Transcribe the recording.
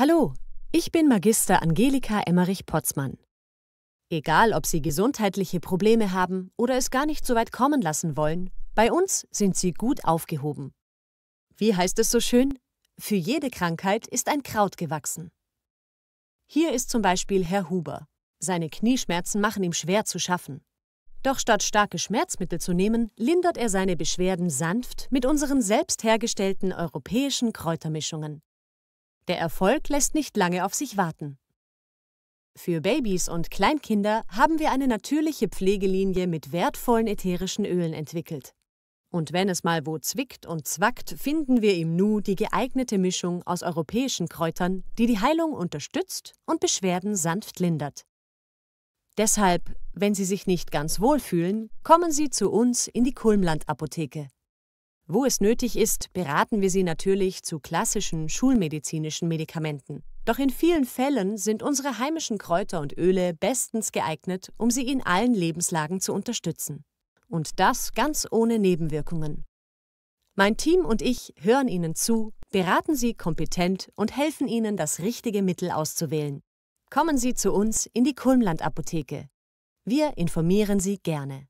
Hallo, ich bin Magister Angelika Emmerich-Potzmann. Egal, ob Sie gesundheitliche Probleme haben oder es gar nicht so weit kommen lassen wollen, bei uns sind Sie gut aufgehoben. Wie heißt es so schön? Für jede Krankheit ist ein Kraut gewachsen. Hier ist zum Beispiel Herr Huber. Seine Knieschmerzen machen ihm schwer zu schaffen. Doch statt starke Schmerzmittel zu nehmen, lindert er seine Beschwerden sanft mit unseren selbst hergestellten europäischen Kräutermischungen. Der Erfolg lässt nicht lange auf sich warten. Für Babys und Kleinkinder haben wir eine natürliche Pflegelinie mit wertvollen ätherischen Ölen entwickelt. Und wenn es mal wo zwickt und zwackt, finden wir im Nu die geeignete Mischung aus europäischen Kräutern, die die Heilung unterstützt und Beschwerden sanft lindert. Deshalb, wenn Sie sich nicht ganz wohl fühlen, kommen Sie zu uns in die Kulmland-Apotheke. Wo es nötig ist, beraten wir Sie natürlich zu klassischen schulmedizinischen Medikamenten. Doch in vielen Fällen sind unsere heimischen Kräuter und Öle bestens geeignet, um sie in allen Lebenslagen zu unterstützen. Und das ganz ohne Nebenwirkungen. Mein Team und ich hören Ihnen zu, beraten Sie kompetent und helfen Ihnen, das richtige Mittel auszuwählen. Kommen Sie zu uns in die Kulmland Apotheke. Wir informieren Sie gerne.